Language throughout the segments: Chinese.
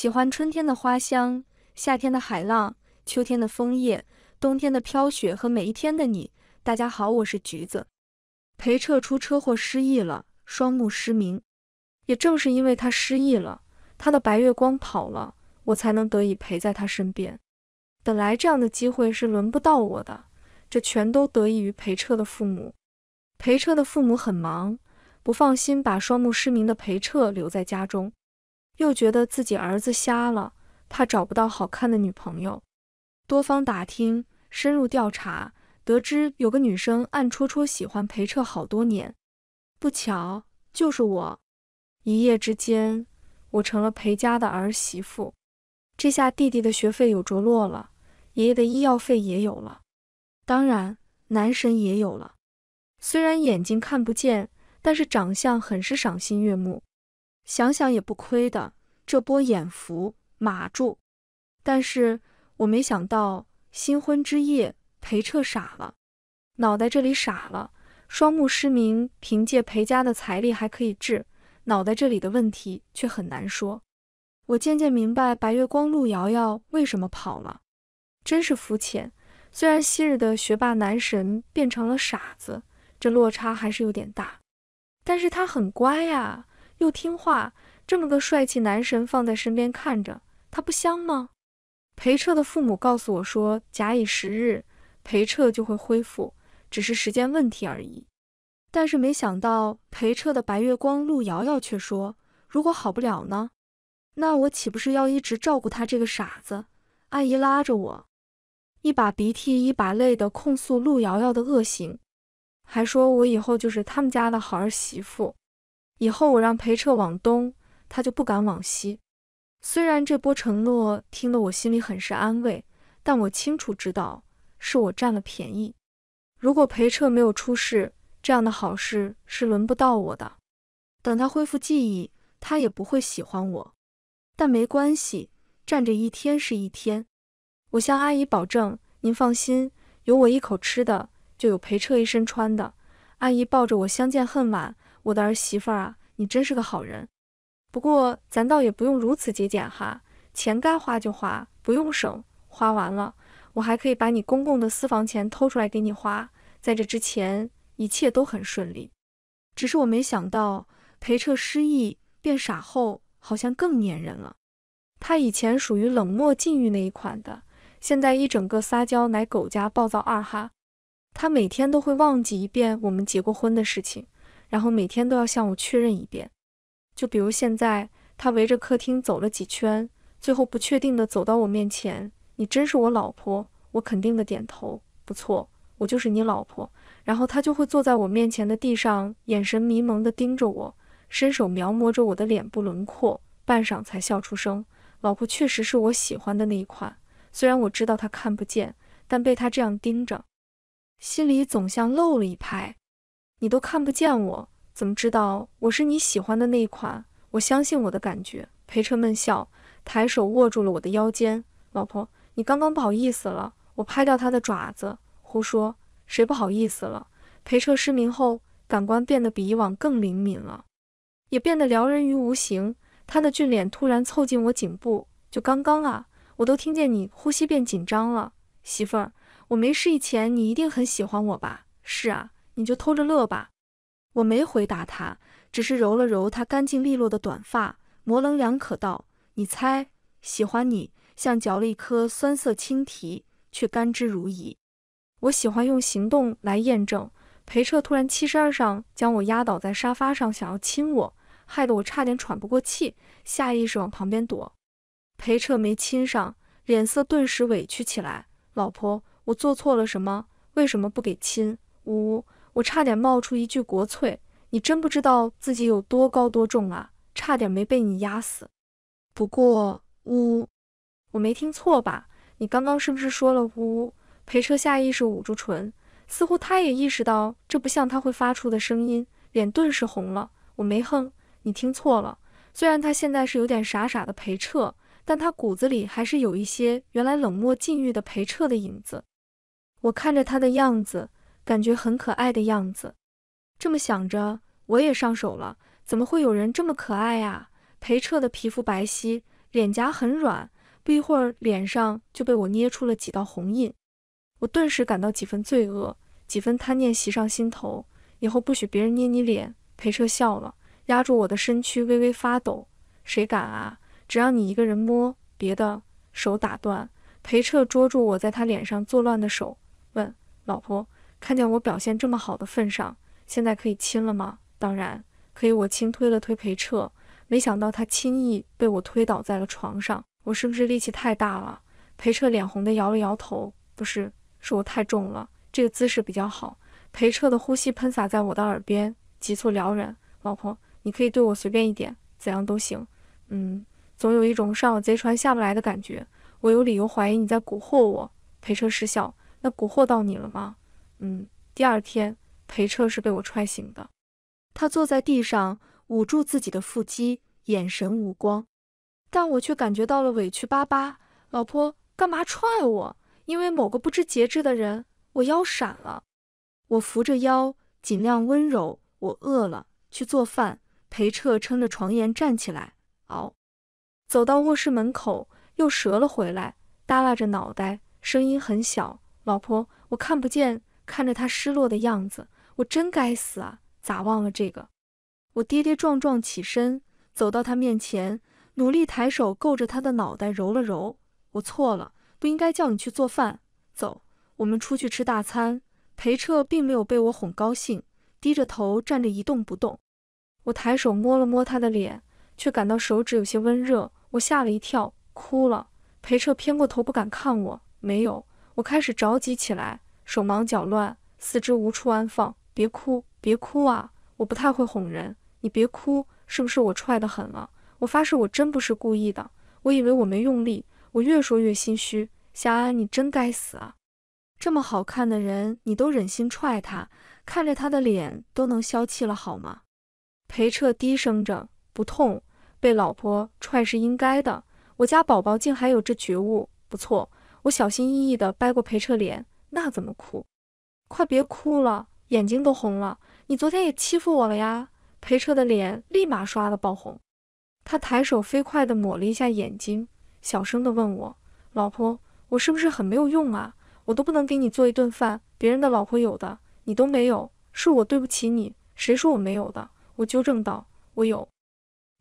喜欢春天的花香，夏天的海浪，秋天的枫叶，冬天的飘雪和每一天的你。大家好，我是橘子。裴彻出车祸失忆了，双目失明。也正是因为他失忆了，他的白月光跑了，我才能得以陪在他身边。本来这样的机会是轮不到我的，这全都得益于裴彻的父母。裴彻的父母很忙，不放心把双目失明的裴彻留在家中。又觉得自己儿子瞎了，怕找不到好看的女朋友。多方打听，深入调查，得知有个女生暗戳戳喜欢裴彻好多年。不巧就是我，一夜之间我成了裴家的儿媳妇。这下弟弟的学费有着落了，爷爷的医药费也有了，当然男神也有了。虽然眼睛看不见，但是长相很是赏心悦目，想想也不亏的。这波眼福码住，但是我没想到新婚之夜裴彻傻了，脑袋这里傻了，双目失明，凭借裴家的财力还可以治，脑袋这里的问题却很难说。我渐渐明白白月光陆遥遥为什么跑了，真是肤浅。虽然昔日的学霸男神变成了傻子，这落差还是有点大，但是他很乖呀。又听话，这么个帅气男神放在身边看着，他不香吗？裴彻的父母告诉我说，假以时日，裴彻就会恢复，只是时间问题而已。但是没想到，裴彻的白月光陆瑶瑶却说，如果好不了呢，那我岂不是要一直照顾他这个傻子？阿姨拉着我，一把鼻涕一把泪的控诉陆瑶瑶的恶行，还说我以后就是他们家的好儿媳妇。以后我让裴彻往东，他就不敢往西。虽然这波承诺听得我心里很是安慰，但我清楚知道是我占了便宜。如果裴彻没有出事，这样的好事是轮不到我的。等他恢复记忆，他也不会喜欢我。但没关系，站着一天是一天。我向阿姨保证，您放心，有我一口吃的，就有裴彻一身穿的。阿姨抱着我，相见恨晚。我的儿媳妇啊，你真是个好人。不过咱倒也不用如此节俭哈，钱该花就花，不用省。花完了，我还可以把你公公的私房钱偷出来给你花。在这之前，一切都很顺利。只是我没想到，裴彻失忆变傻后，好像更粘人了。他以前属于冷漠禁欲那一款的，现在一整个撒娇奶狗加暴躁二哈。他每天都会忘记一遍我们结过婚的事情。然后每天都要向我确认一遍，就比如现在，他围着客厅走了几圈，最后不确定的走到我面前：“你真是我老婆？”我肯定的点头：“不错，我就是你老婆。”然后他就会坐在我面前的地上，眼神迷蒙的盯着我，伸手描摹着我的脸部轮廓，半晌才笑出声：“老婆确实是我喜欢的那一款，虽然我知道他看不见，但被他这样盯着，心里总像漏了一拍。”你都看不见我，怎么知道我是你喜欢的那一款？我相信我的感觉。裴彻闷笑，抬手握住了我的腰间。老婆，你刚刚不好意思了。我拍掉他的爪子。胡说，谁不好意思了？裴彻失明后，感官变得比以往更灵敏了，也变得撩人于无形。他的俊脸突然凑近我颈部，就刚刚啊，我都听见你呼吸变紧张了。媳妇儿，我没失忆前，你一定很喜欢我吧？是啊。你就偷着乐吧，我没回答他，只是揉了揉他干净利落的短发，模棱两可道：“你猜，喜欢你像嚼了一颗酸涩青提，却甘之如饴。我喜欢用行动来验证。”裴彻突然七十二上将我压倒在沙发上，想要亲我，害得我差点喘不过气，下意识往旁边躲。裴彻没亲上，脸色顿时委屈起来：“老婆，我做错了什么？为什么不给亲？”呜呜。我差点冒出一句“国粹”，你真不知道自己有多高多重啊，差点没被你压死。不过呜，我没听错吧？你刚刚是不是说了呜？裴彻下意识捂住唇，似乎他也意识到这不像他会发出的声音，脸顿时红了。我没哼，你听错了。虽然他现在是有点傻傻的裴彻，但他骨子里还是有一些原来冷漠禁欲的裴彻的影子。我看着他的样子。感觉很可爱的样子，这么想着，我也上手了。怎么会有人这么可爱呀？裴彻的皮肤白皙，脸颊很软，不一会儿脸上就被我捏出了几道红印。我顿时感到几分罪恶，几分贪念袭上心头。以后不许别人捏你脸。裴彻笑了，压住我的身躯微微发抖。谁敢啊？只要你一个人摸，别的手打断。裴彻捉住我在他脸上作乱的手，问老婆。看见我表现这么好的份上，现在可以亲了吗？当然可以，我轻推了推裴彻，没想到他轻易被我推倒在了床上。我是不是力气太大了？裴彻脸红的摇了摇头，不是，是我太重了，这个姿势比较好。裴彻的呼吸喷洒在我的耳边，急促撩人。老婆，你可以对我随便一点，怎样都行。嗯，总有一种上了贼船下不来的感觉，我有理由怀疑你在蛊惑我。裴彻失笑，那蛊惑到你了吗？嗯，第二天，裴彻是被我踹醒的。他坐在地上，捂住自己的腹肌，眼神无光。但我却感觉到了委屈巴巴。老婆，干嘛踹我？因为某个不知节制的人，我腰闪了。我扶着腰，尽量温柔。我饿了，去做饭。裴彻撑着床沿站起来，熬，走到卧室门口，又折了回来，耷拉着脑袋，声音很小。老婆，我看不见。看着他失落的样子，我真该死啊！咋忘了这个？我跌跌撞撞起身，走到他面前，努力抬手够着他的脑袋揉了揉。我错了，不应该叫你去做饭。走，我们出去吃大餐。裴彻并没有被我哄高兴，低着头站着一动不动。我抬手摸了摸他的脸，却感到手指有些温热。我吓了一跳，哭了。裴彻偏过头，不敢看我。没有。我开始着急起来。手忙脚乱，四肢无处安放。别哭，别哭啊！我不太会哄人，你别哭，是不是我踹得狠了？我发誓，我真不是故意的，我以为我没用力。我越说越心虚，夏安，你真该死啊！这么好看的人，你都忍心踹他？看着他的脸都能消气了，好吗？裴彻低声着，不痛，被老婆踹是应该的。我家宝宝竟还有这觉悟，不错。我小心翼翼地掰过裴彻脸。那怎么哭？快别哭了，眼睛都红了。你昨天也欺负我了呀！裴彻的脸立马刷的爆红，他抬手飞快的抹了一下眼睛，小声的问我：“老婆，我是不是很没有用啊？我都不能给你做一顿饭，别人的老婆有的你都没有，是我对不起你。”谁说我没有的？我纠正道：“我有，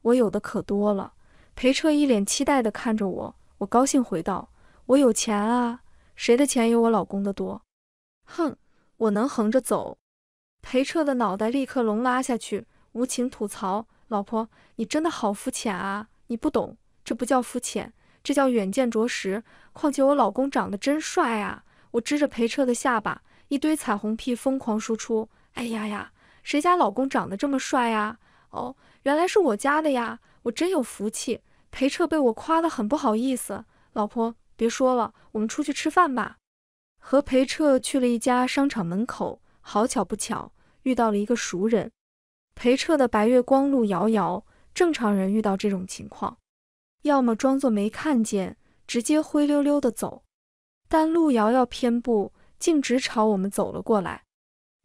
我有的可多了。”裴彻一脸期待的看着我，我高兴回道：“我有钱啊。”谁的钱有我老公的多？哼，我能横着走。裴彻的脑袋立刻隆拉下去，无情吐槽：“老婆，你真的好肤浅啊！你不懂，这不叫肤浅，这叫远见卓识。况且我老公长得真帅啊！”我支着裴彻的下巴，一堆彩虹屁疯狂输出：“哎呀呀，谁家老公长得这么帅呀？哦，原来是我家的呀，我真有福气。”裴彻被我夸得很不好意思，老婆。别说了，我们出去吃饭吧。和裴彻去了一家商场门口，好巧不巧遇到了一个熟人。裴彻的白月光路遥遥，正常人遇到这种情况，要么装作没看见，直接灰溜溜的走。但路遥遥偏不，径直朝我们走了过来。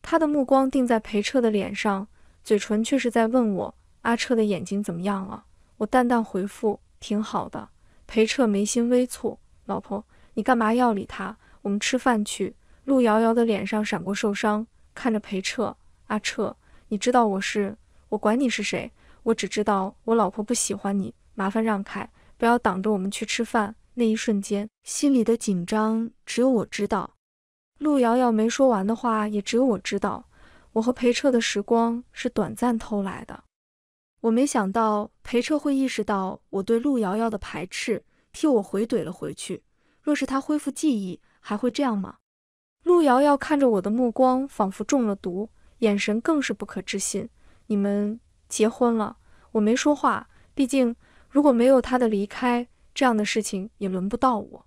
他的目光定在裴彻的脸上，嘴唇却是在问我：“阿彻的眼睛怎么样了？”我淡淡回复：“挺好的。”裴彻眉心微蹙。老婆，你干嘛要理他？我们吃饭去。陆遥遥的脸上闪过受伤，看着裴彻，阿彻，你知道我是我管你是谁，我只知道我老婆不喜欢你，麻烦让开，不要挡着我们去吃饭。那一瞬间，心里的紧张只有我知道。陆遥遥没说完的话也只有我知道。我和裴彻的时光是短暂偷来的。我没想到裴彻会意识到我对陆遥遥的排斥。替我回怼了回去。若是他恢复记忆，还会这样吗？陆瑶瑶看着我的目光仿佛中了毒，眼神更是不可置信。你们结婚了？我没说话，毕竟如果没有他的离开，这样的事情也轮不到我。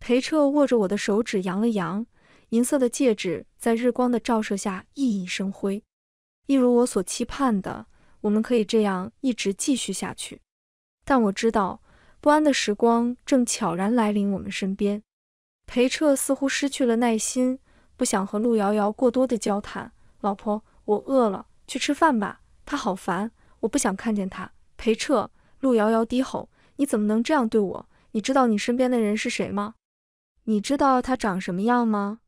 裴彻握着我的手指扬了扬，银色的戒指在日光的照射下熠熠生辉，一如我所期盼的，我们可以这样一直继续下去。但我知道。不安的时光正悄然来临我们身边，裴彻似乎失去了耐心，不想和陆瑶瑶过多的交谈。老婆，我饿了，去吃饭吧。他好烦，我不想看见他。裴彻，陆瑶瑶低吼：“你怎么能这样对我？你知道你身边的人是谁吗？你知道他长什么样吗？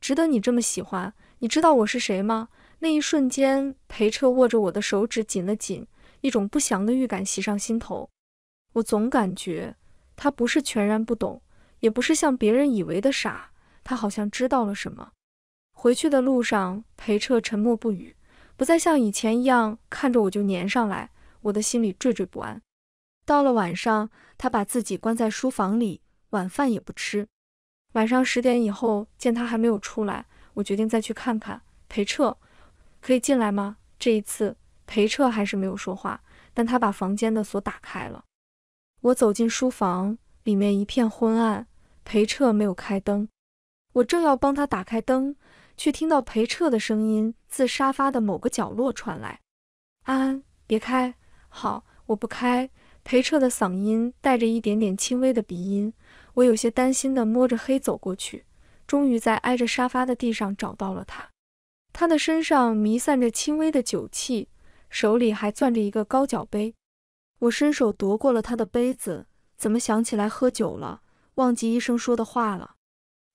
值得你这么喜欢？你知道我是谁吗？”那一瞬间，裴彻握着我的手指紧了紧，一种不祥的预感袭上心头。我总感觉他不是全然不懂，也不是像别人以为的傻，他好像知道了什么。回去的路上，裴彻沉默不语，不再像以前一样看着我就粘上来，我的心里惴惴不安。到了晚上，他把自己关在书房里，晚饭也不吃。晚上十点以后见他还没有出来，我决定再去看看裴彻，可以进来吗？这一次裴彻还是没有说话，但他把房间的锁打开了。我走进书房，里面一片昏暗，裴彻没有开灯。我正要帮他打开灯，却听到裴彻的声音自沙发的某个角落传来：“安安，别开。”“好，我不开。”裴彻的嗓音带着一点点轻微的鼻音。我有些担心地摸着黑走过去，终于在挨着沙发的地上找到了他。他的身上弥散着轻微的酒气，手里还攥着一个高脚杯。我伸手夺过了他的杯子，怎么想起来喝酒了？忘记医生说的话了？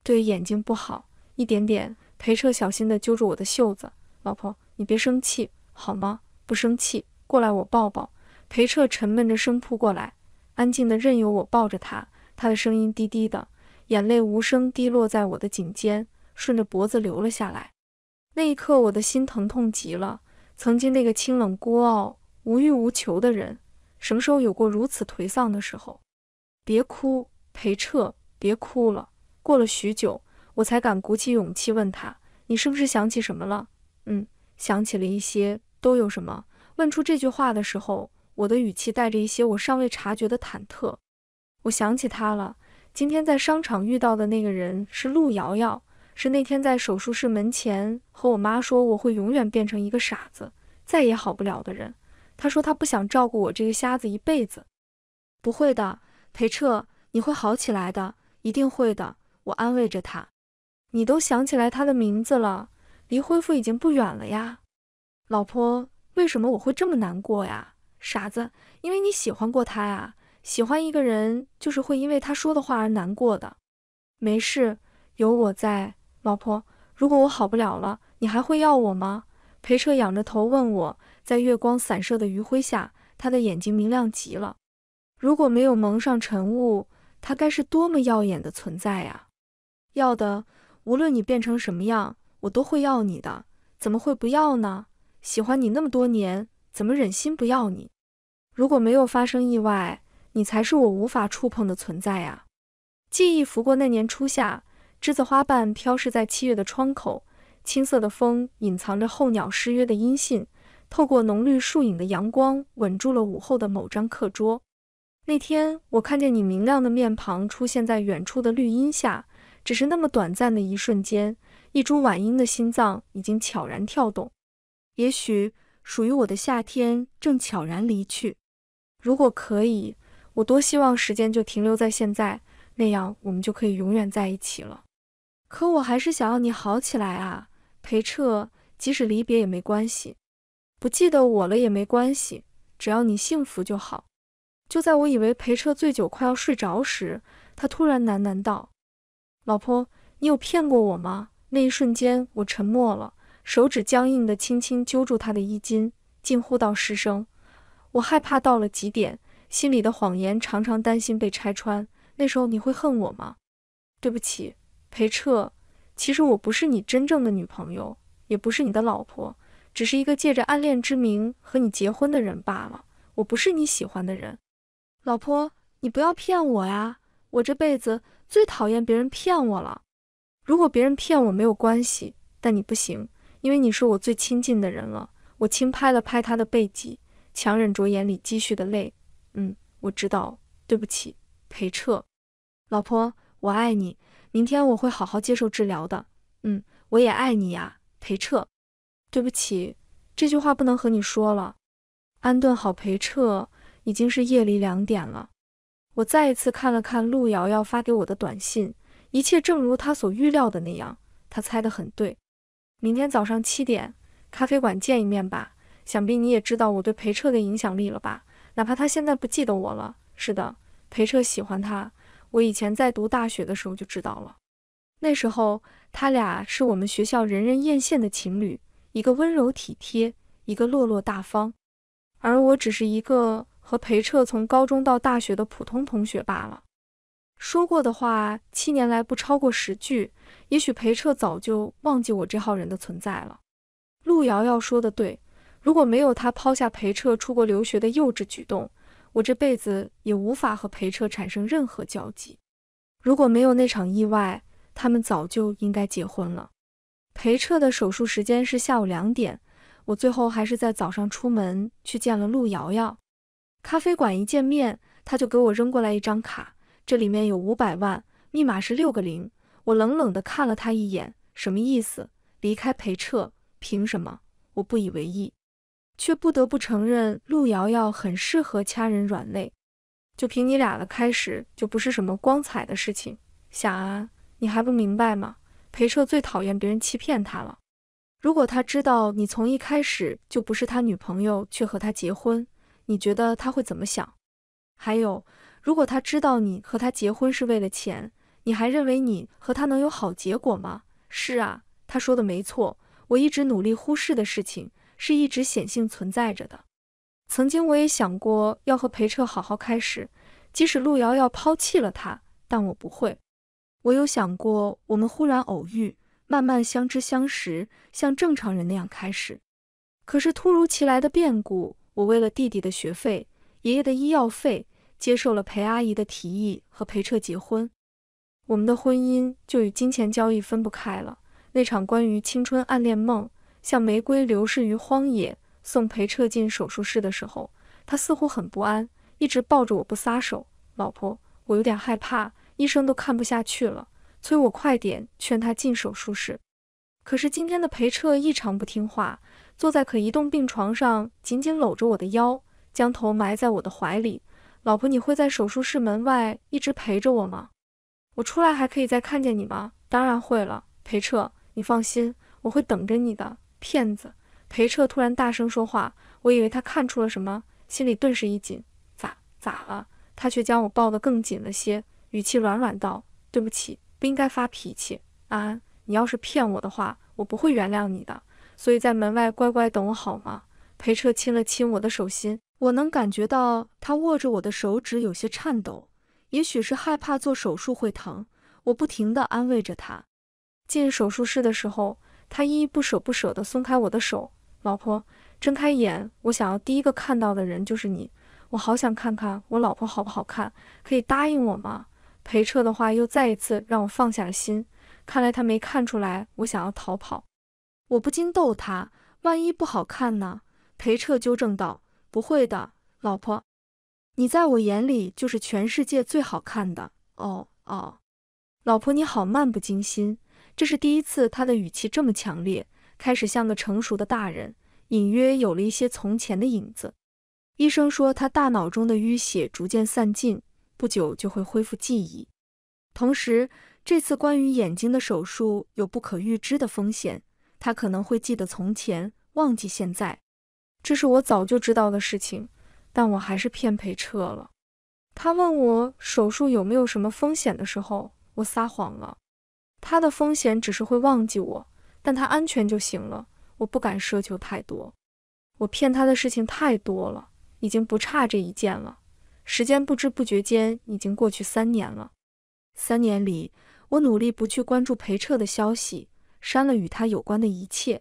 对眼睛不好，一点点。裴彻小心的揪住我的袖子，老婆，你别生气好吗？不生气，过来我抱抱。裴彻沉闷着声扑过来，安静的任由我抱着他，他的声音低低的，眼泪无声滴落在我的颈间，顺着脖子流了下来。那一刻，我的心疼痛极了。曾经那个清冷孤傲、无欲无求的人。什么时候有过如此颓丧的时候？别哭，裴彻，别哭了。过了许久，我才敢鼓起勇气问他：“你是不是想起什么了？”“嗯，想起了一些，都有什么？”问出这句话的时候，我的语气带着一些我尚未察觉的忐忑。我想起他了。今天在商场遇到的那个人是陆瑶瑶，是那天在手术室门前和我妈说我会永远变成一个傻子，再也好不了的人。他说他不想照顾我这个瞎子一辈子，不会的，裴彻，你会好起来的，一定会的。我安慰着他。你都想起来他的名字了，离恢复已经不远了呀。老婆，为什么我会这么难过呀，傻子？因为你喜欢过他呀。喜欢一个人就是会因为他说的话而难过的。没事，有我在。老婆，如果我好不了了，你还会要我吗？裴彻仰着头问我。在月光散射的余晖下，他的眼睛明亮极了。如果没有蒙上晨雾，他该是多么耀眼的存在啊！要的，无论你变成什么样，我都会要你的。怎么会不要呢？喜欢你那么多年，怎么忍心不要你？如果没有发生意外，你才是我无法触碰的存在啊！记忆拂过那年初夏，栀子花瓣飘逝在七月的窗口，青色的风隐藏着候鸟失约的音信。透过浓绿树影的阳光，稳住了午后的某张课桌。那天，我看见你明亮的面庞出现在远处的绿荫下，只是那么短暂的一瞬间，一株晚樱的心脏已经悄然跳动。也许，属于我的夏天正悄然离去。如果可以，我多希望时间就停留在现在，那样我们就可以永远在一起了。可我还是想要你好起来啊，裴彻。即使离别也没关系。不记得我了也没关系，只要你幸福就好。就在我以为裴彻醉酒快要睡着时，他突然喃喃道：“老婆，你有骗过我吗？”那一瞬间，我沉默了，手指僵硬地轻轻揪住他的衣襟，近乎到失声。我害怕到了极点，心里的谎言常常担心被拆穿。那时候你会恨我吗？对不起，裴彻，其实我不是你真正的女朋友，也不是你的老婆。只是一个借着暗恋之名和你结婚的人罢了。我不是你喜欢的人，老婆，你不要骗我呀！我这辈子最讨厌别人骗我了。如果别人骗我没有关系，但你不行，因为你是我最亲近的人了。我轻拍了拍他的背脊，强忍着眼里积蓄的泪。嗯，我知道，对不起，裴彻。老婆，我爱你。明天我会好好接受治疗的。嗯，我也爱你呀，裴彻。对不起，这句话不能和你说了。安顿好裴彻，已经是夜里两点了。我再一次看了看陆瑶瑶发给我的短信，一切正如她所预料的那样，她猜得很对。明天早上七点，咖啡馆见一面吧。想必你也知道我对裴彻的影响力了吧？哪怕他现在不记得我了。是的，裴彻喜欢她。我以前在读大学的时候就知道了，那时候他俩是我们学校人人艳羡的情侣。一个温柔体贴，一个落落大方，而我只是一个和裴彻从高中到大学的普通同学罢了。说过的话，七年来不超过十句。也许裴彻早就忘记我这号人的存在了。陆瑶瑶说的对，如果没有他抛下裴彻出国留学的幼稚举动，我这辈子也无法和裴彻产生任何交集。如果没有那场意外，他们早就应该结婚了。裴彻的手术时间是下午两点，我最后还是在早上出门去见了陆瑶瑶。咖啡馆一见面，他就给我扔过来一张卡，这里面有五百万，密码是六个零。我冷冷地看了他一眼，什么意思？离开裴彻，凭什么？我不以为意，却不得不承认陆瑶瑶很适合掐人软肋。就凭你俩的开始，就不是什么光彩的事情。想啊，你还不明白吗？裴彻最讨厌别人欺骗他了。如果他知道你从一开始就不是他女朋友却和他结婚，你觉得他会怎么想？还有，如果他知道你和他结婚是为了钱，你还认为你和他能有好结果吗？是啊，他说的没错。我一直努力忽视的事情，是一直显性存在着的。曾经我也想过要和裴彻好好开始，即使陆瑶要抛弃了他，但我不会。我有想过，我们忽然偶遇，慢慢相知相识，像正常人那样开始。可是突如其来的变故，我为了弟弟的学费、爷爷的医药费，接受了裴阿姨的提议，和裴彻结婚。我们的婚姻就与金钱交易分不开了。那场关于青春暗恋梦，像玫瑰流逝于荒野。送裴彻进手术室的时候，他似乎很不安，一直抱着我不撒手。老婆，我有点害怕。医生都看不下去了，催我快点，劝他进手术室。可是今天的裴彻异常不听话，坐在可移动病床上，紧紧搂着我的腰，将头埋在我的怀里。老婆，你会在手术室门外一直陪着我吗？我出来还可以再看见你吗？当然会了，裴彻，你放心，我会等着你的。骗子！裴彻突然大声说话，我以为他看出了什么，心里顿时一紧。咋咋了？他却将我抱得更紧了些。语气软软道：“对不起，不应该发脾气。安安，你要是骗我的话，我不会原谅你的。所以在门外乖乖等我好吗？”裴彻亲了亲我的手心，我能感觉到他握着我的手指有些颤抖，也许是害怕做手术会疼。我不停地安慰着他。进手术室的时候，他依依不舍不舍地松开我的手：“老婆，睁开眼，我想要第一个看到的人就是你。我好想看看我老婆好不好看，可以答应我吗？”裴彻的话又再一次让我放下了心，看来他没看出来我想要逃跑。我不禁逗他：“万一不好看呢？”裴彻纠正道：“不会的，老婆，你在我眼里就是全世界最好看的。”哦哦，老婆你好，漫不经心。这是第一次，他的语气这么强烈，开始像个成熟的大人，隐约有了一些从前的影子。医生说，他大脑中的淤血逐渐散尽。不久就会恢复记忆。同时，这次关于眼睛的手术有不可预知的风险，他可能会记得从前，忘记现在。这是我早就知道的事情，但我还是骗裴彻了。他问我手术有没有什么风险的时候，我撒谎了。他的风险只是会忘记我，但他安全就行了，我不敢奢求太多。我骗他的事情太多了，已经不差这一件了。时间不知不觉间已经过去三年了。三年里，我努力不去关注裴彻的消息，删了与他有关的一切。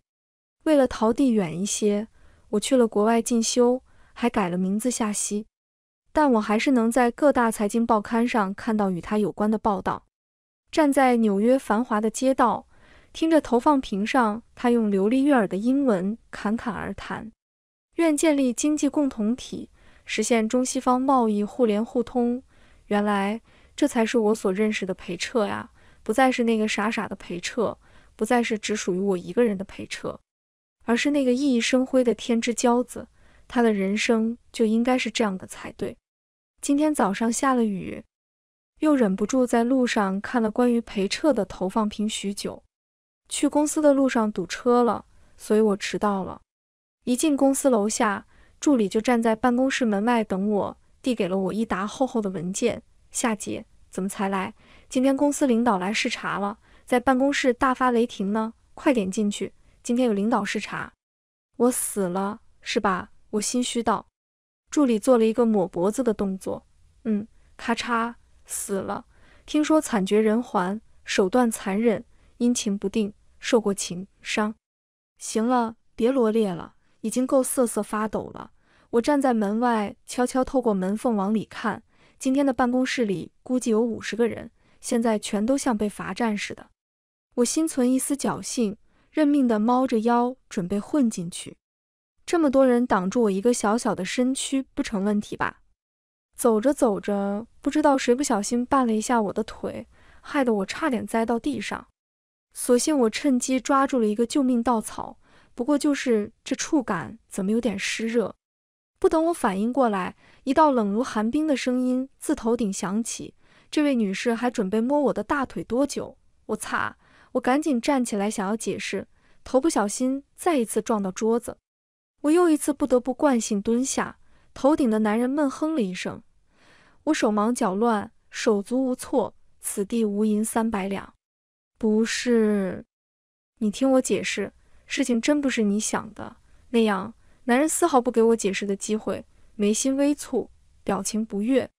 为了逃地远一些，我去了国外进修，还改了名字夏曦。但我还是能在各大财经报刊上看到与他有关的报道。站在纽约繁华的街道，听着投放屏上他用流利悦耳的英文侃侃而谈，愿建立经济共同体。实现中西方贸易互联互通，原来这才是我所认识的裴彻呀！不再是那个傻傻的裴彻，不再是只属于我一个人的裴彻，而是那个熠熠生辉的天之骄子。他的人生就应该是这样的才对。今天早上下了雨，又忍不住在路上看了关于裴彻的投放屏许久。去公司的路上堵车了，所以我迟到了。一进公司楼下。助理就站在办公室门外等我，递给了我一沓厚厚的文件。夏姐，怎么才来？今天公司领导来视察了，在办公室大发雷霆呢。快点进去，今天有领导视察。我死了是吧？我心虚道。助理做了一个抹脖子的动作。嗯，咔嚓，死了。听说惨绝人寰，手段残忍，阴晴不定，受过情伤。行了，别罗列了。已经够瑟瑟发抖了。我站在门外，悄悄透过门缝往里看。今天的办公室里估计有五十个人，现在全都像被罚站似的。我心存一丝侥幸，认命地猫着腰准备混进去。这么多人挡住我一个小小的身躯不成问题吧？走着走着，不知道谁不小心绊了一下我的腿，害得我差点栽到地上。所幸我趁机抓住了一个救命稻草。不过就是这触感怎么有点湿热？不等我反应过来，一道冷如寒冰的声音自头顶响起。这位女士还准备摸我的大腿多久？我擦！我赶紧站起来想要解释，头不小心再一次撞到桌子，我又一次不得不惯性蹲下。头顶的男人闷哼了一声，我手忙脚乱，手足无措，此地无银三百两。不是，你听我解释。事情真不是你想的那样。男人丝毫不给我解释的机会，眉心微蹙，表情不悦，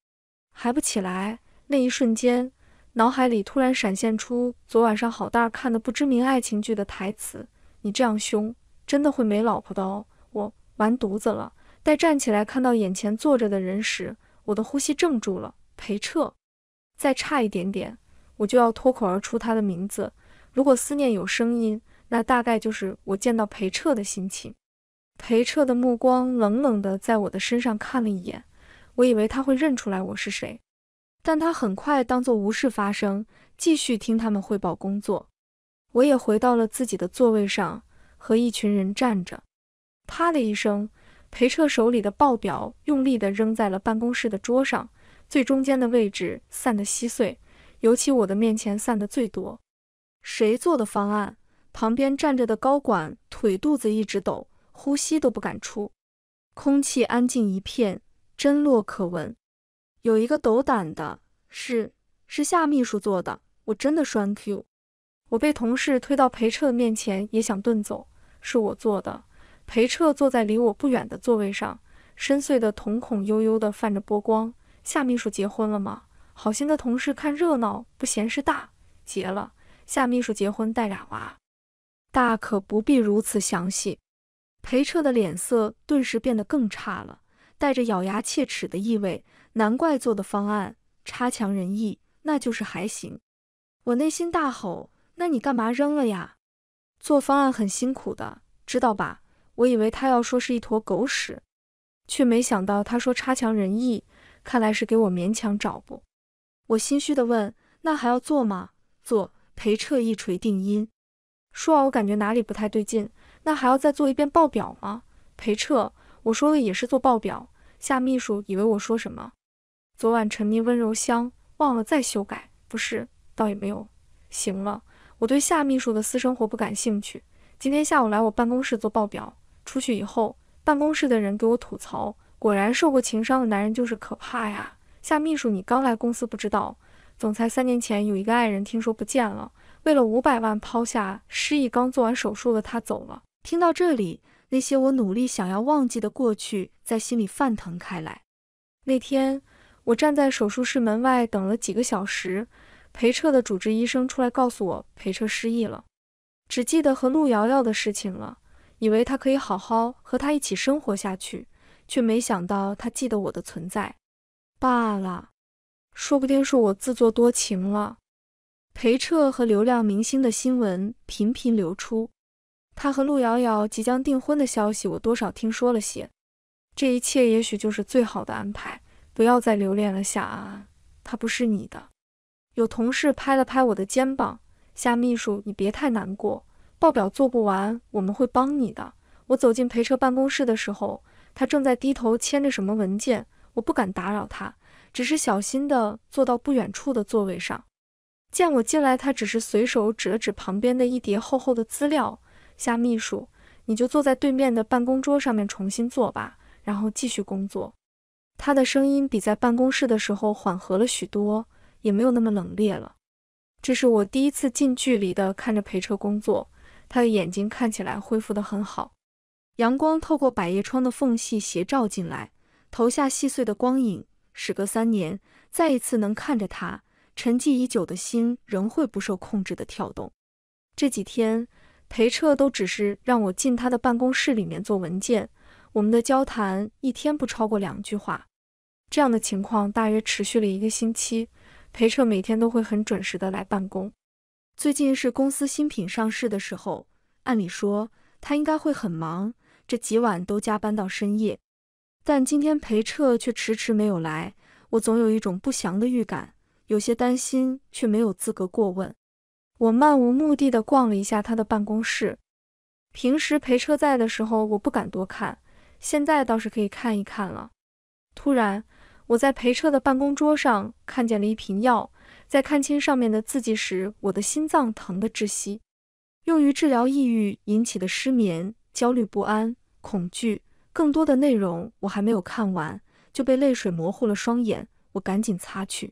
还不起来。那一瞬间，脑海里突然闪现出昨晚上好大看的不知名爱情剧的台词：“你这样凶，真的会没老婆的哦。”我完犊子了。待站起来看到眼前坐着的人时，我的呼吸怔住了。裴彻，再差一点点，我就要脱口而出他的名字。如果思念有声音。那大概就是我见到裴彻的心情。裴彻的目光冷冷地在我的身上看了一眼，我以为他会认出来我是谁，但他很快当做无事发生，继续听他们汇报工作。我也回到了自己的座位上，和一群人站着。啪的一声，裴彻手里的报表用力地扔在了办公室的桌上最中间的位置，散得稀碎，尤其我的面前散得最多。谁做的方案？旁边站着的高管腿肚子一直抖，呼吸都不敢出，空气安静一片，真落可闻。有一个斗胆的，是是夏秘书做的，我真的栓 Q。我被同事推到裴彻面前，也想遁走，是我做的。裴彻坐在离我不远的座位上，深邃的瞳孔悠悠的泛着波光。夏秘书结婚了吗？好心的同事看热闹不嫌事大，结了。夏秘书结婚带俩娃。大可不必如此详细。裴彻的脸色顿时变得更差了，带着咬牙切齿的意味。难怪做的方案差强人意，那就是还行。我内心大吼：“那你干嘛扔了呀？”做方案很辛苦的，知道吧？我以为他要说是一坨狗屎，却没想到他说差强人意，看来是给我勉强找不。我心虚的问：“那还要做吗？”做。裴彻一锤定音。说啊，我感觉哪里不太对劲，那还要再做一遍报表吗？裴彻，我说的也是做报表。夏秘书以为我说什么？昨晚沉迷温柔乡，忘了再修改。不是，倒也没有。行了，我对夏秘书的私生活不感兴趣。今天下午来我办公室做报表，出去以后，办公室的人给我吐槽，果然受过情伤的男人就是可怕呀。夏秘书，你刚来公司不知道，总裁三年前有一个爱人，听说不见了。为了五百万，抛下失忆刚做完手术的他走了。听到这里，那些我努力想要忘记的过去，在心里泛腾开来。那天，我站在手术室门外等了几个小时，裴彻的主治医生出来告诉我，裴彻失忆了，只记得和陆瑶瑶的事情了，以为他可以好好和他一起生活下去，却没想到他记得我的存在。罢了，说不定是我自作多情了。裴彻和流量明星的新闻频频流出，他和陆瑶瑶即将订婚的消息我多少听说了些。这一切也许就是最好的安排，不要再留恋了。夏安安，他不是你的。有同事拍了拍我的肩膀：“夏秘书，你别太难过，报表做不完，我们会帮你的。”我走进裴彻办公室的时候，他正在低头签着什么文件，我不敢打扰他，只是小心地坐到不远处的座位上。见我进来，他只是随手指了指旁边的一叠厚厚的资料。夏秘书，你就坐在对面的办公桌上面重新做吧，然后继续工作。他的声音比在办公室的时候缓和了许多，也没有那么冷冽了。这是我第一次近距离的看着裴彻工作，他的眼睛看起来恢复得很好。阳光透过百叶窗的缝隙斜照进来，投下细碎的光影。时隔三年，再一次能看着他。沉寂已久的心仍会不受控制的跳动。这几天，裴彻都只是让我进他的办公室里面做文件。我们的交谈一天不超过两句话。这样的情况大约持续了一个星期。裴彻每天都会很准时的来办公。最近是公司新品上市的时候，按理说他应该会很忙，这几晚都加班到深夜。但今天裴彻却迟迟没有来，我总有一种不祥的预感。有些担心，却没有资格过问。我漫无目的的逛了一下他的办公室。平时陪车在的时候，我不敢多看，现在倒是可以看一看了。突然，我在陪车的办公桌上看见了一瓶药，在看清上面的字迹时，我的心脏疼的窒息。用于治疗抑郁引起的失眠、焦虑不安、恐惧。更多的内容我还没有看完，就被泪水模糊了双眼，我赶紧擦去。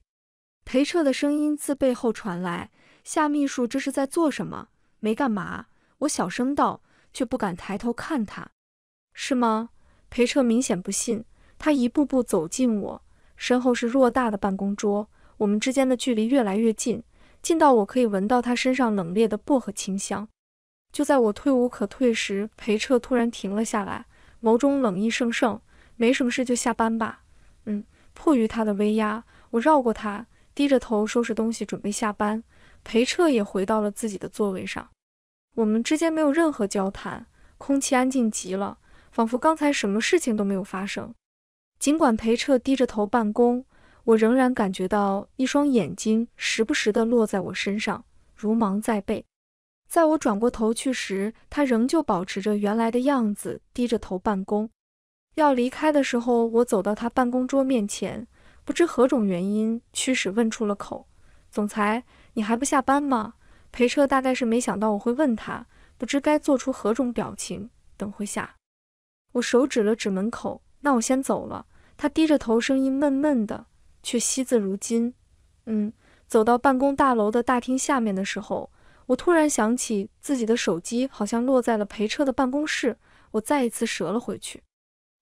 裴彻的声音自背后传来：“夏秘书，这是在做什么？”“没干嘛。”我小声道，却不敢抬头看他。“是吗？”裴彻明显不信，他一步步走近我。身后是偌大的办公桌，我们之间的距离越来越近，近到我可以闻到他身上冷冽的薄荷清香。就在我退无可退时，裴彻突然停了下来，眸中冷意盛盛。“没什么事就下班吧。”“嗯。”迫于他的威压，我绕过他。低着头收拾东西，准备下班。裴彻也回到了自己的座位上。我们之间没有任何交谈，空气安静极了，仿佛刚才什么事情都没有发生。尽管裴彻低着头办公，我仍然感觉到一双眼睛时不时地落在我身上，如芒在背。在我转过头去时，他仍旧保持着原来的样子，低着头办公。要离开的时候，我走到他办公桌面前。不知何种原因驱使问出了口，总裁，你还不下班吗？裴彻大概是没想到我会问他，不知该做出何种表情。等会下，我手指了指门口，那我先走了。他低着头，声音闷闷的，却惜字如金。嗯，走到办公大楼的大厅下面的时候，我突然想起自己的手机好像落在了裴彻的办公室，我再一次折了回去，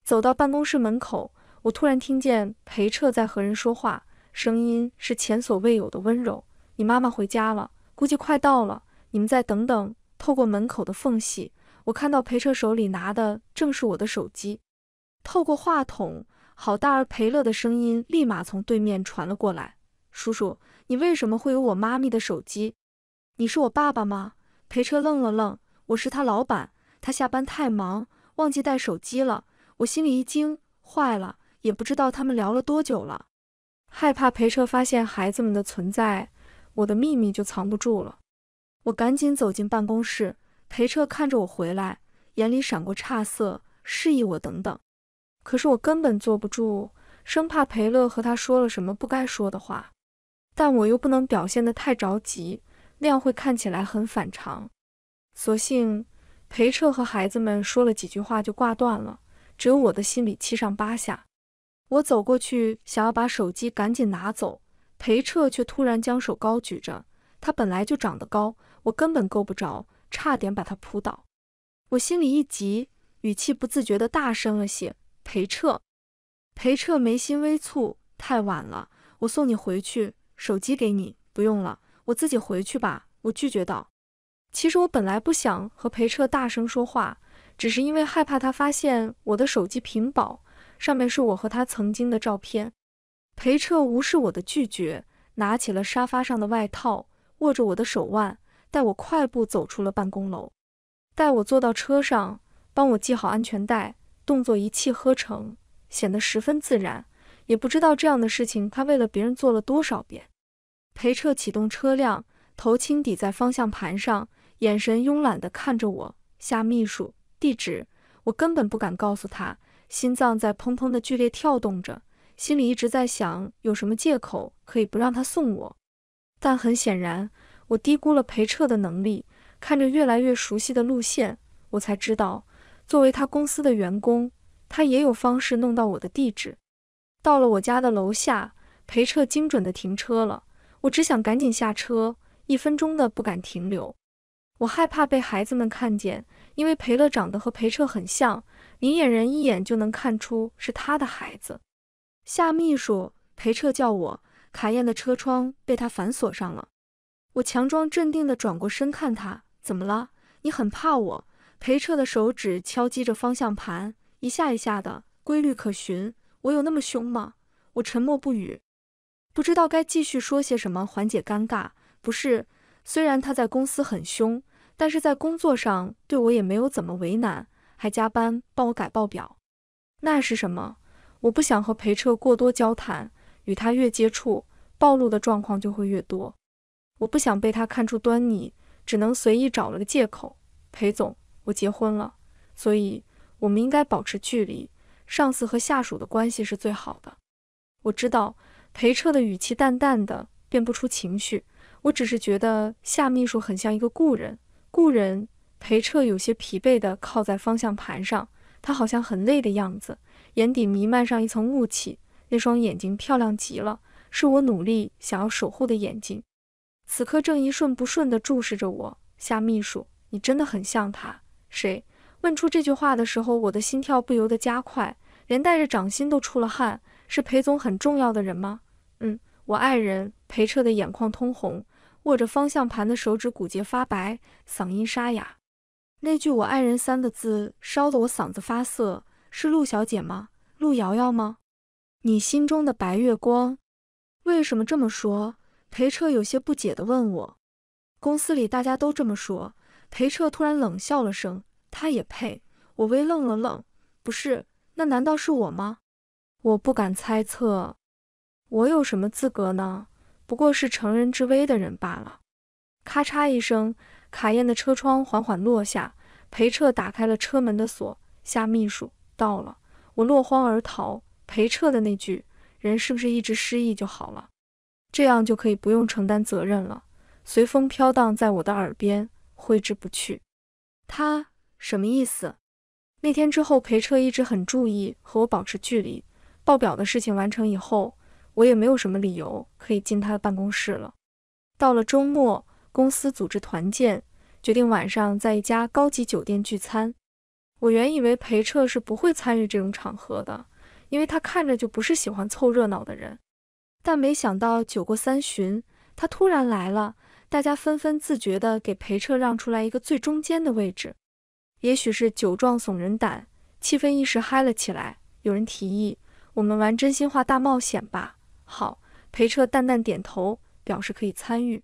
走到办公室门口。我突然听见裴彻在和人说话，声音是前所未有的温柔。你妈妈回家了，估计快到了，你们再等等。透过门口的缝隙，我看到裴彻手里拿的正是我的手机。透过话筒，好大儿裴乐的声音立马从对面传了过来：“叔叔，你为什么会有我妈咪的手机？你是我爸爸吗？”裴彻愣了愣：“我是他老板，他下班太忙，忘记带手机了。”我心里一惊，坏了。也不知道他们聊了多久了，害怕裴彻发现孩子们的存在，我的秘密就藏不住了。我赶紧走进办公室，裴彻看着我回来，眼里闪过诧色，示意我等等。可是我根本坐不住，生怕裴乐和他说了什么不该说的话，但我又不能表现得太着急，那样会看起来很反常。所幸裴彻和孩子们说了几句话就挂断了，只有我的心里七上八下。我走过去，想要把手机赶紧拿走，裴彻却突然将手高举着，他本来就长得高，我根本够不着，差点把他扑倒。我心里一急，语气不自觉地大声了些。裴彻，裴彻眉心微蹙，太晚了，我送你回去，手机给你，不用了，我自己回去吧。我拒绝道。其实我本来不想和裴彻大声说话，只是因为害怕他发现我的手机屏保。上面是我和他曾经的照片。裴彻无视我的拒绝，拿起了沙发上的外套，握着我的手腕，带我快步走出了办公楼。带我坐到车上，帮我系好安全带，动作一气呵成，显得十分自然。也不知道这样的事情他为了别人做了多少遍。裴彻启动车辆，头轻抵在方向盘上，眼神慵懒地看着我。夏秘书，地址，我根本不敢告诉他。心脏在砰砰的剧烈跳动着，心里一直在想有什么借口可以不让他送我。但很显然，我低估了裴彻的能力。看着越来越熟悉的路线，我才知道，作为他公司的员工，他也有方式弄到我的地址。到了我家的楼下，裴彻精准地停车了。我只想赶紧下车，一分钟的不敢停留。我害怕被孩子们看见，因为裴乐长得和裴彻很像。明眼人一眼就能看出是他的孩子。夏秘书，裴彻叫我。卡宴的车窗被他反锁上了。我强装镇定地转过身看他，怎么了？你很怕我？裴彻的手指敲击着方向盘，一下一下的，规律可循。我有那么凶吗？我沉默不语，不知道该继续说些什么缓解尴尬。不是，虽然他在公司很凶，但是在工作上对我也没有怎么为难。还加班帮我改报表，那是什么？我不想和裴彻过多交谈，与他越接触，暴露的状况就会越多。我不想被他看出端倪，只能随意找了个借口。裴总，我结婚了，所以我们应该保持距离。上司和下属的关系是最好的。我知道裴彻的语气淡淡的，辨不出情绪。我只是觉得夏秘书很像一个故人。故人。裴彻有些疲惫地靠在方向盘上，他好像很累的样子，眼底弥漫上一层雾气。那双眼睛漂亮极了，是我努力想要守护的眼睛，此刻正一瞬不瞬地注视着我。夏秘书，你真的很像他。谁？问出这句话的时候，我的心跳不由得加快，连带着掌心都出了汗。是裴总很重要的人吗？嗯，我爱人。裴彻的眼眶通红，握着方向盘的手指骨节发白，嗓音沙哑。那句“我爱人”三个字烧得我嗓子发涩，是陆小姐吗？陆瑶瑶吗？你心中的白月光？为什么这么说？裴彻有些不解地问我。公司里大家都这么说。裴彻突然冷笑了声，他也配？我微愣了愣，不是？那难道是我吗？我不敢猜测，我有什么资格呢？不过是乘人之危的人罢了。咔嚓一声，卡宴的车窗缓缓落下。裴彻打开了车门的锁，夏秘书到了，我落荒而逃。裴彻的那句“人是不是一直失忆就好了，这样就可以不用承担责任了”，随风飘荡在我的耳边，挥之不去。他什么意思？那天之后，裴彻一直很注意和我保持距离。报表的事情完成以后，我也没有什么理由可以进他的办公室了。到了周末，公司组织团建。决定晚上在一家高级酒店聚餐。我原以为裴彻是不会参与这种场合的，因为他看着就不是喜欢凑热闹的人。但没想到酒过三巡，他突然来了，大家纷纷自觉地给裴彻让出来一个最中间的位置。也许是酒壮怂人胆，气氛一时嗨了起来。有人提议：“我们玩真心话大冒险吧。”好，裴彻淡淡点头，表示可以参与。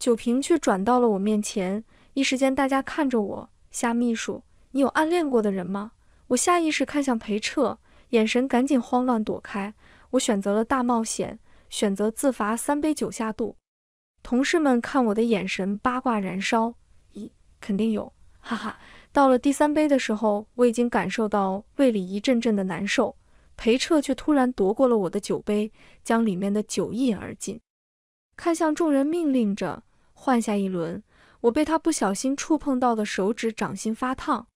酒瓶却转到了我面前。一时间，大家看着我，夏秘书，你有暗恋过的人吗？我下意识看向裴彻，眼神赶紧慌乱躲开。我选择了大冒险，选择自罚三杯酒下肚。同事们看我的眼神八卦燃烧，咦，肯定有，哈哈。到了第三杯的时候，我已经感受到胃里一阵阵的难受。裴彻却突然夺过了我的酒杯，将里面的酒一饮而尽，看向众人命令着换下一轮。我被他不小心触碰到的手指掌心发烫，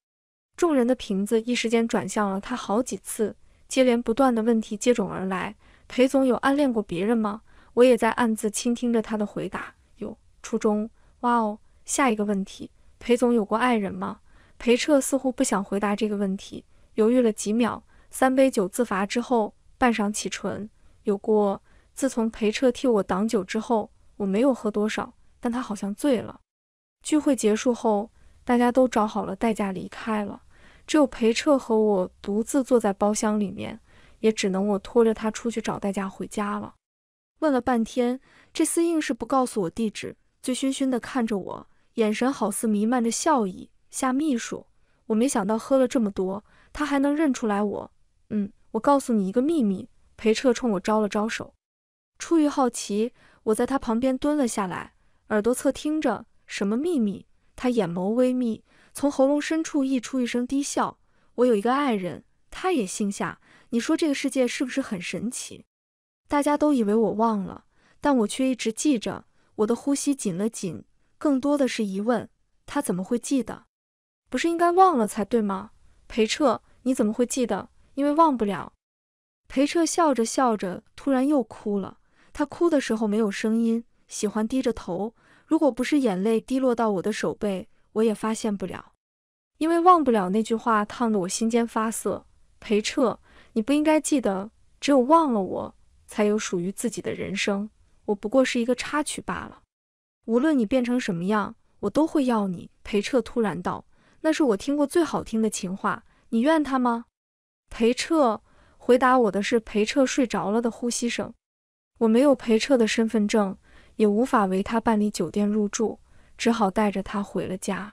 众人的瓶子一时间转向了他好几次，接连不断的问题接踵而来。裴总有暗恋过别人吗？我也在暗自倾听着他的回答。有，初中。哇哦，下一个问题，裴总有过爱人吗？裴彻似乎不想回答这个问题，犹豫了几秒，三杯酒自罚之后，半晌启唇，有过。自从裴彻替我挡酒之后，我没有喝多少，但他好像醉了。聚会结束后，大家都找好了代驾离开了，只有裴彻和我独自坐在包厢里面，也只能我拖着他出去找代驾回家了。问了半天，这厮硬是不告诉我地址，醉醺醺的看着我，眼神好似弥漫着笑意。夏秘书，我没想到喝了这么多，他还能认出来我。嗯，我告诉你一个秘密。裴彻冲我招了招手，出于好奇，我在他旁边蹲了下来，耳朵侧听着。什么秘密？他眼眸微眯，从喉咙深处溢出一声低笑。我有一个爱人，他也姓夏。你说这个世界是不是很神奇？大家都以为我忘了，但我却一直记着。我的呼吸紧了紧，更多的是疑问：他怎么会记得？不是应该忘了才对吗？裴彻，你怎么会记得？因为忘不了。裴彻笑着笑着，突然又哭了。他哭的时候没有声音，喜欢低着头。如果不是眼泪滴落到我的手背，我也发现不了，因为忘不了那句话，烫得我心尖发涩。裴彻，你不应该记得，只有忘了我，才有属于自己的人生。我不过是一个插曲罢了。无论你变成什么样，我都会要你。裴彻突然道：“那是我听过最好听的情话。”你怨他吗？裴彻回答我的是裴彻睡着了的呼吸声。我没有裴彻的身份证。也无法为他办理酒店入住，只好带着他回了家。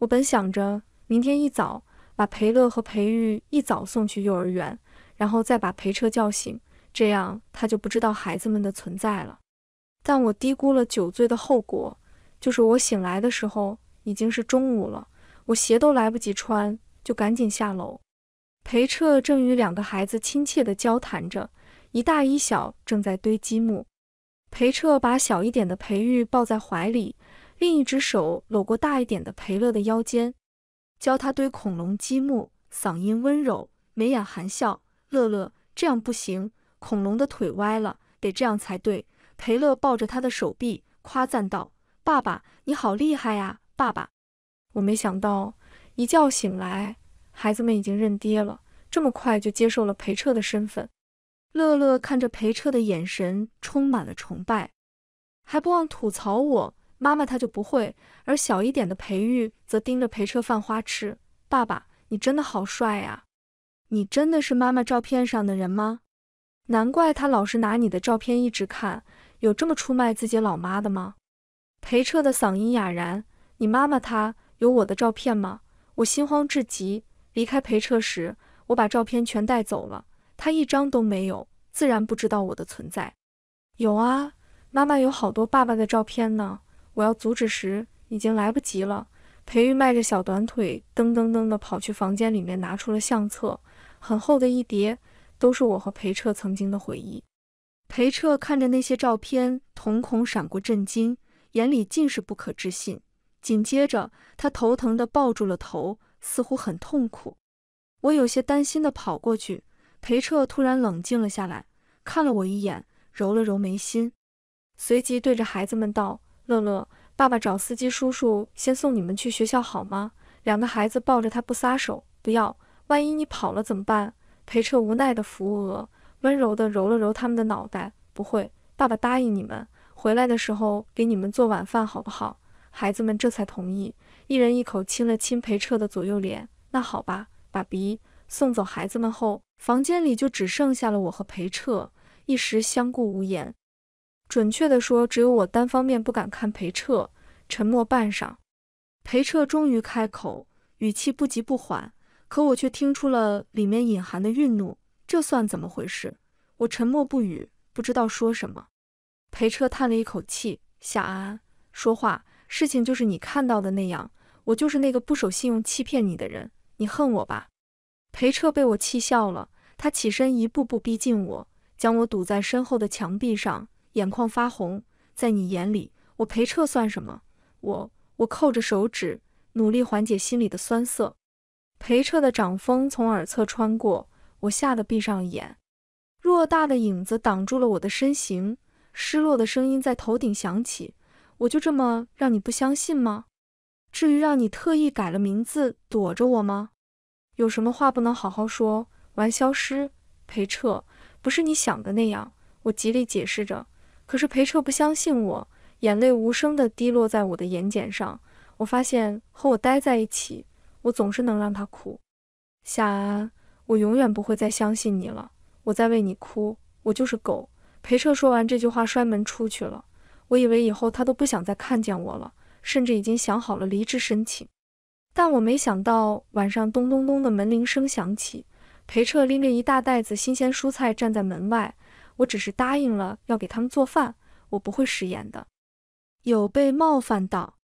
我本想着明天一早把裴乐和裴玉一早送去幼儿园，然后再把裴彻叫醒，这样他就不知道孩子们的存在了。但我低估了酒醉的后果，就是我醒来的时候已经是中午了，我鞋都来不及穿，就赶紧下楼。裴彻正与两个孩子亲切地交谈着，一大一小正在堆积木。裴彻把小一点的裴玉抱在怀里，另一只手搂过大一点的裴乐的腰间，教他堆恐龙积木，嗓音温柔，眉眼含笑。乐乐，这样不行，恐龙的腿歪了，得这样才对。裴乐抱着他的手臂，夸赞道：“爸爸，你好厉害呀！”爸爸，我没想到，一觉醒来，孩子们已经认爹了，这么快就接受了裴彻的身份。乐乐看着裴彻的眼神充满了崇拜，还不忘吐槽我妈妈她就不会。而小一点的裴钰则盯着裴彻犯花痴：“爸爸，你真的好帅呀！你真的是妈妈照片上的人吗？难怪他老是拿你的照片一直看，有这么出卖自己老妈的吗？”裴彻的嗓音哑然：“你妈妈她有我的照片吗？”我心慌至极，离开裴彻时，我把照片全带走了。他一张都没有，自然不知道我的存在。有啊，妈妈有好多爸爸的照片呢。我要阻止时，已经来不及了。裴玉迈着小短腿，噔噔噔的跑去房间里面，拿出了相册，很厚的一叠，都是我和裴彻曾经的回忆。裴彻看着那些照片，瞳孔闪过震惊，眼里尽是不可置信。紧接着，他头疼的抱住了头，似乎很痛苦。我有些担心的跑过去。裴彻突然冷静了下来，看了我一眼，揉了揉眉心，随即对着孩子们道：“乐乐，爸爸找司机叔叔先送你们去学校好吗？”两个孩子抱着他不撒手，不要，万一你跑了怎么办？裴彻无奈的扶额，温柔的揉了揉他们的脑袋，不会，爸爸答应你们，回来的时候给你们做晚饭，好不好？孩子们这才同意，一人一口亲了亲裴彻的左右脸。那好吧，爸比。送走孩子们后。房间里就只剩下了我和裴彻，一时相顾无言。准确的说，只有我单方面不敢看裴彻。沉默半晌，裴彻终于开口，语气不急不缓，可我却听出了里面隐含的愠怒。这算怎么回事？我沉默不语，不知道说什么。裴彻叹了一口气：“夏安，说话，事情就是你看到的那样，我就是那个不守信用、欺骗你的人，你恨我吧？”裴彻被我气笑了，他起身一步步逼近我，将我堵在身后的墙壁上，眼眶发红。在你眼里，我裴彻算什么？我我扣着手指，努力缓解心里的酸涩。裴彻的掌风从耳侧穿过，我吓得闭上眼。偌大的影子挡住了我的身形，失落的声音在头顶响起。我就这么让你不相信吗？至于让你特意改了名字躲着我吗？有什么话不能好好说完？消失，裴彻，不是你想的那样。我极力解释着，可是裴彻不相信我，眼泪无声的滴落在我的眼睑上。我发现和我待在一起，我总是能让他哭。夏安，我永远不会再相信你了。我在为你哭，我就是狗。裴彻说完这句话，摔门出去了。我以为以后他都不想再看见我了，甚至已经想好了离职申请。但我没想到晚上咚咚咚的门铃声响起，裴彻拎着一大袋子新鲜蔬菜站在门外。我只是答应了要给他们做饭，我不会食言的。有被冒犯到。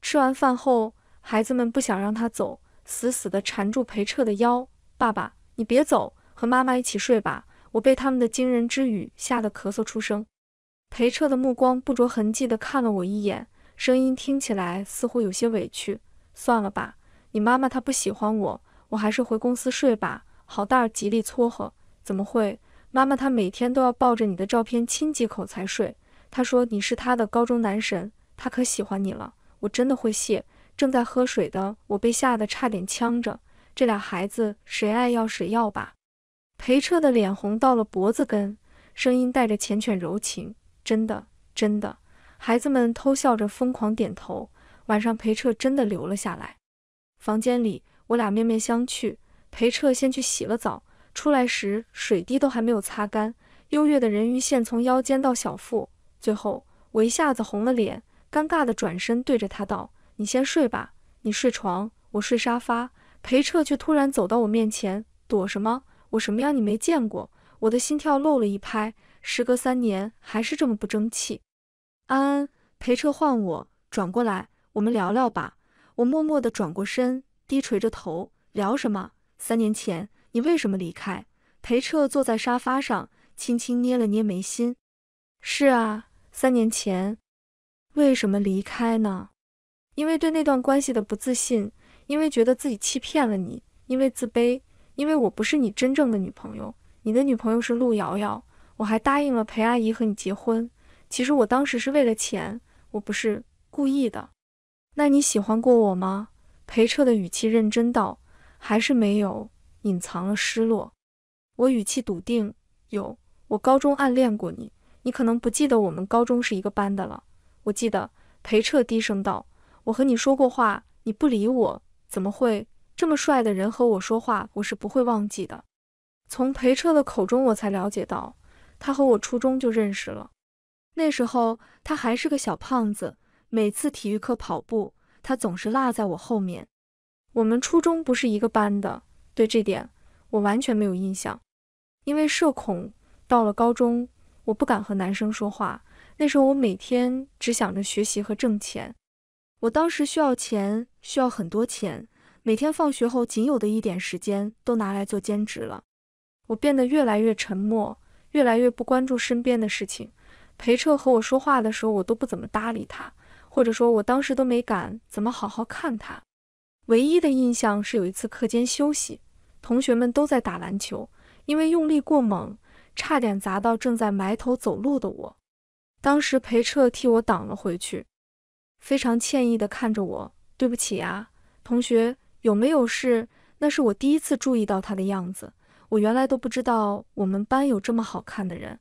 吃完饭后，孩子们不想让他走，死死的缠住裴彻的腰。爸爸，你别走，和妈妈一起睡吧。我被他们的惊人之语吓得咳嗽出声。裴彻的目光不着痕迹的看了我一眼，声音听起来似乎有些委屈。算了吧，你妈妈她不喜欢我，我还是回公司睡吧。郝大极力撮合，怎么会？妈妈她每天都要抱着你的照片亲几口才睡。她说你是她的高中男神，她可喜欢你了。我真的会谢。正在喝水的我被吓得差点呛着。这俩孩子谁爱要谁要吧。裴彻的脸红到了脖子根，声音带着缱绻柔情。真的，真的。孩子们偷笑着疯狂点头。晚上，裴彻真的留了下来。房间里，我俩面面相觑。裴彻先去洗了澡，出来时水滴都还没有擦干，优越的人鱼线从腰间到小腹。最后，我一下子红了脸，尴尬的转身对着他道：“你先睡吧，你睡床，我睡沙发。”裴彻却突然走到我面前，躲什么？我什么样你没见过？我的心跳漏了一拍。时隔三年，还是这么不争气。安安，裴彻唤我，转过来。我们聊聊吧。我默默地转过身，低垂着头。聊什么？三年前，你为什么离开？裴彻坐在沙发上，轻轻捏了捏眉心。是啊，三年前，为什么离开呢？因为对那段关系的不自信，因为觉得自己欺骗了你，因为自卑，因为我不是你真正的女朋友。你的女朋友是陆瑶瑶。我还答应了裴阿姨和你结婚。其实我当时是为了钱，我不是故意的。那你喜欢过我吗？裴彻的语气认真道，还是没有，隐藏了失落。我语气笃定，有，我高中暗恋过你，你可能不记得我们高中是一个班的了。我记得。裴彻低声道，我和你说过话，你不理我，怎么会？这么帅的人和我说话，我是不会忘记的。从裴彻的口中，我才了解到，他和我初中就认识了，那时候他还是个小胖子。每次体育课跑步，他总是落在我后面。我们初中不是一个班的，对这点我完全没有印象。因为社恐，到了高中，我不敢和男生说话。那时候我每天只想着学习和挣钱。我当时需要钱，需要很多钱，每天放学后仅有的一点时间都拿来做兼职了。我变得越来越沉默，越来越不关注身边的事情。裴彻和我说话的时候，我都不怎么搭理他。或者说我当时都没敢怎么好好看他，唯一的印象是有一次课间休息，同学们都在打篮球，因为用力过猛，差点砸到正在埋头走路的我。当时裴彻替我挡了回去，非常歉意地看着我，对不起啊，同学，有没有事？那是我第一次注意到他的样子，我原来都不知道我们班有这么好看的人。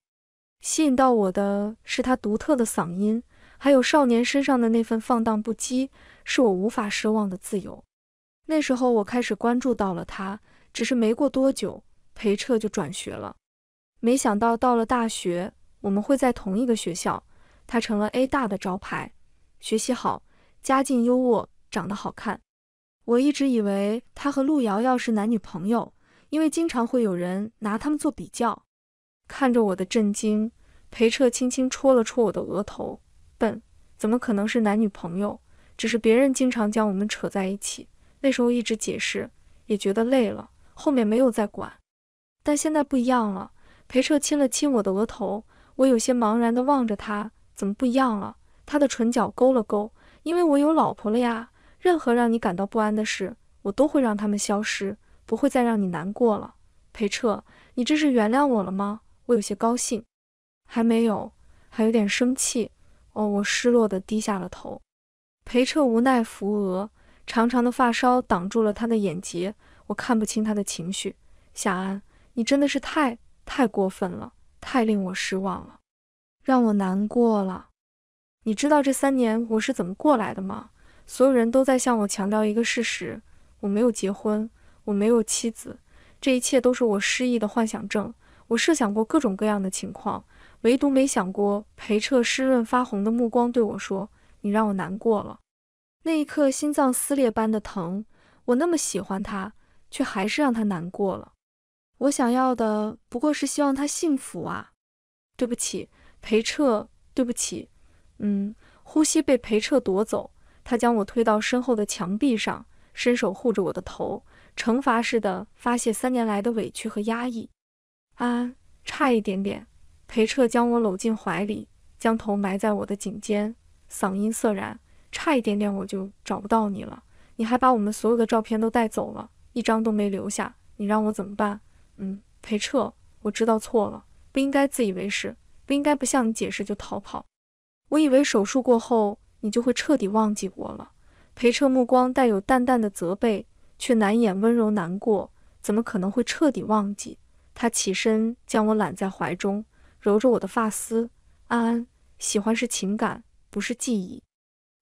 吸引到我的是他独特的嗓音。还有少年身上的那份放荡不羁，是我无法奢望的自由。那时候我开始关注到了他，只是没过多久，裴彻就转学了。没想到到了大学，我们会在同一个学校。他成了 A 大的招牌，学习好，家境优渥，长得好看。我一直以为他和陆瑶瑶是男女朋友，因为经常会有人拿他们做比较。看着我的震惊，裴彻轻轻戳了戳我的额头。怎么可能是男女朋友？只是别人经常将我们扯在一起，那时候一直解释，也觉得累了，后面没有再管。但现在不一样了。裴彻亲了亲我的额头，我有些茫然地望着他，怎么不一样了？他的唇角勾了勾，因为我有老婆了呀。任何让你感到不安的事，我都会让他们消失，不会再让你难过了。裴彻，你这是原谅我了吗？我有些高兴，还没有，还有点生气。哦，我失落地低下了头。裴彻无奈扶额，长长的发梢挡住了他的眼睫，我看不清他的情绪。夏安，你真的是太太过分了，太令我失望了，让我难过了。你知道这三年我是怎么过来的吗？所有人都在向我强调一个事实：我没有结婚，我没有妻子，这一切都是我失忆的幻想症。我设想过各种各样的情况。唯独没想过，裴彻湿润发红的目光对我说：“你让我难过了。”那一刻，心脏撕裂般的疼。我那么喜欢他，却还是让他难过了。我想要的不过是希望他幸福啊！对不起，裴彻，对不起。嗯，呼吸被裴彻夺走，他将我推到身后的墙壁上，伸手护着我的头，惩罚似的发泄三年来的委屈和压抑。啊，差一点点。裴彻将我搂进怀里，将头埋在我的颈间，嗓音涩然，差一点点我就找不到你了。你还把我们所有的照片都带走了，一张都没留下，你让我怎么办？嗯，裴彻，我知道错了，不应该自以为是，不应该不向你解释就逃跑。我以为手术过后你就会彻底忘记我了。裴彻目光带有淡淡的责备，却难掩温柔难过，怎么可能会彻底忘记？他起身将我揽在怀中。揉着我的发丝，安安，喜欢是情感，不是记忆。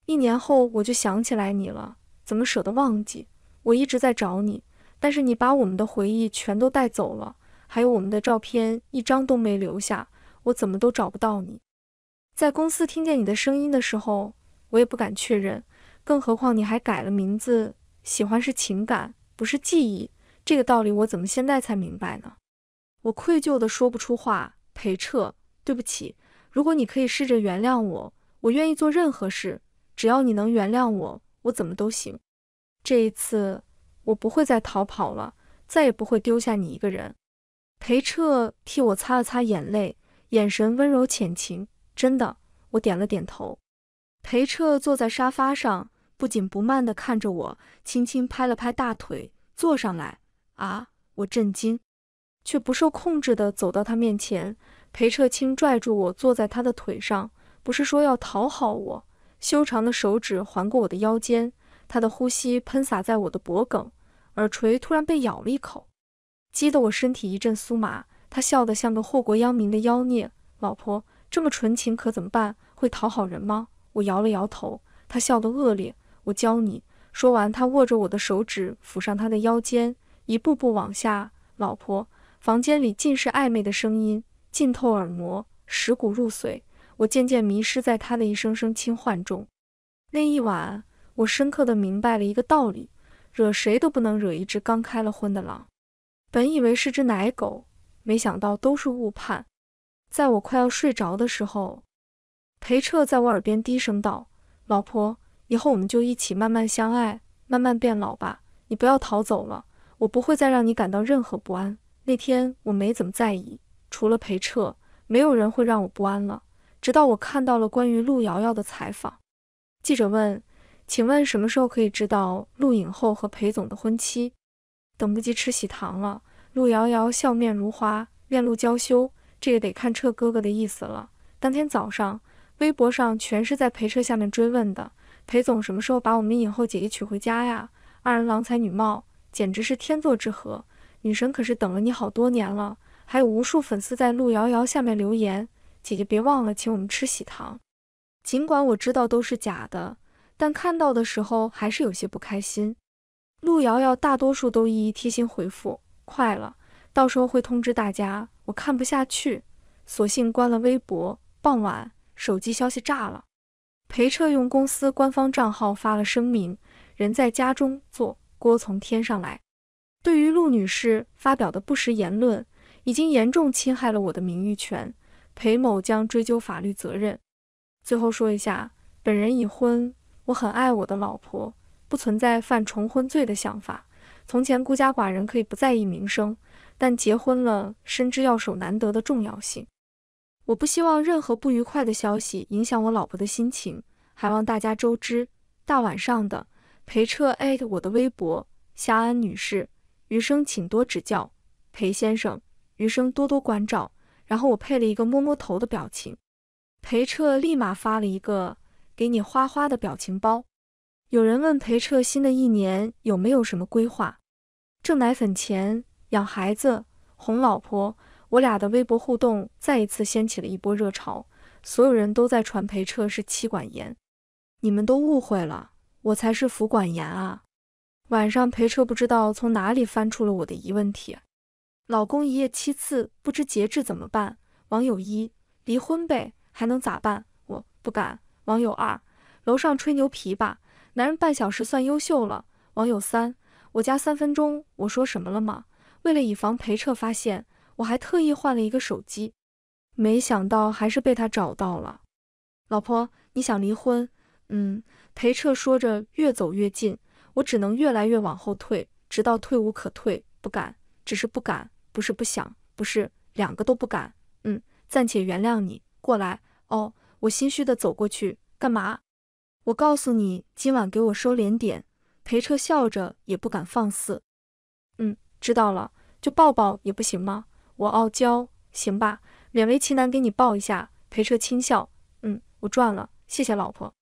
一年后我就想起来你了，怎么舍得忘记？我一直在找你，但是你把我们的回忆全都带走了，还有我们的照片，一张都没留下。我怎么都找不到你。在公司听见你的声音的时候，我也不敢确认，更何况你还改了名字。喜欢是情感，不是记忆，这个道理我怎么现在才明白呢？我愧疚的说不出话。裴彻，对不起，如果你可以试着原谅我，我愿意做任何事，只要你能原谅我，我怎么都行。这一次，我不会再逃跑了，再也不会丢下你一个人。裴彻替我擦了擦眼泪，眼神温柔浅情，真的。我点了点头。裴彻坐在沙发上，不紧不慢地看着我，轻轻拍了拍大腿，坐上来啊！我震惊。却不受控制地走到他面前，裴彻清拽住我坐在他的腿上，不是说要讨好我，修长的手指环过我的腰间，他的呼吸喷洒在我的脖颈，耳垂突然被咬了一口，激得我身体一阵酥麻。他笑得像个祸国殃民的妖孽，老婆这么纯情可怎么办？会讨好人吗？我摇了摇头，他笑得恶劣。我教你。说完，他握着我的手指抚上他的腰间，一步步往下。老婆。房间里尽是暧昧的声音，浸透耳膜，蚀骨入髓。我渐渐迷失在他的一声声轻唤中。那一晚，我深刻的明白了一个道理：惹谁都不能惹一只刚开了荤的狼。本以为是只奶狗，没想到都是误判。在我快要睡着的时候，裴彻在我耳边低声道：“老婆，以后我们就一起慢慢相爱，慢慢变老吧。你不要逃走了，我不会再让你感到任何不安。”那天我没怎么在意，除了裴彻，没有人会让我不安了。直到我看到了关于陆瑶瑶的采访。记者问：“请问什么时候可以知道陆影后和裴总的婚期？”等不及吃喜糖了，陆瑶瑶笑面如花，面露娇羞。这也得看彻哥哥的意思了。当天早上，微博上全是在裴彻下面追问的：“裴总什么时候把我们影后姐姐娶回家呀？二人郎才女貌，简直是天作之合。”女神可是等了你好多年了，还有无数粉丝在陆遥遥下面留言，姐姐别忘了请我们吃喜糖。尽管我知道都是假的，但看到的时候还是有些不开心。陆遥遥大多数都一一贴心回复，快了，到时候会通知大家。我看不下去，索性关了微博。傍晚，手机消息炸了，裴彻用公司官方账号发了声明：人在家中坐，锅从天上来。对于陆女士发表的不实言论，已经严重侵害了我的名誉权，裴某将追究法律责任。最后说一下，本人已婚，我很爱我的老婆，不存在犯重婚罪的想法。从前孤家寡人可以不在意名声，但结婚了深知要守难得的重要性。我不希望任何不愉快的消息影响我老婆的心情，还望大家周知。大晚上的，裴彻艾特我的微博夏安女士。余生请多指教，裴先生，余生多多关照。然后我配了一个摸摸头的表情，裴彻立马发了一个给你花花的表情包。有人问裴彻新的一年有没有什么规划？挣奶粉钱，养孩子，哄老婆。我俩的微博互动再一次掀起了一波热潮，所有人都在传裴彻是妻管严，你们都误会了，我才是夫管严啊！晚上，裴彻不知道从哪里翻出了我的疑问帖：“老公一夜七次，不知节制怎么办？”网友一：“离婚呗，还能咋办？”我不敢。网友二：“楼上吹牛皮吧，男人半小时算优秀了。”网友三：“我家三分钟，我说什么了吗？”为了以防裴彻发现，我还特意换了一个手机，没想到还是被他找到了。老婆，你想离婚？嗯，裴彻说着，越走越近。我只能越来越往后退，直到退无可退，不敢，只是不敢，不是不想，不是两个都不敢。嗯，暂且原谅你。过来。哦，我心虚的走过去。干嘛？我告诉你，今晚给我收敛点。裴彻笑着，也不敢放肆。嗯，知道了。就抱抱也不行吗？我傲娇。行吧，勉为其难给你抱一下。裴彻轻笑。嗯，我赚了，谢谢老婆。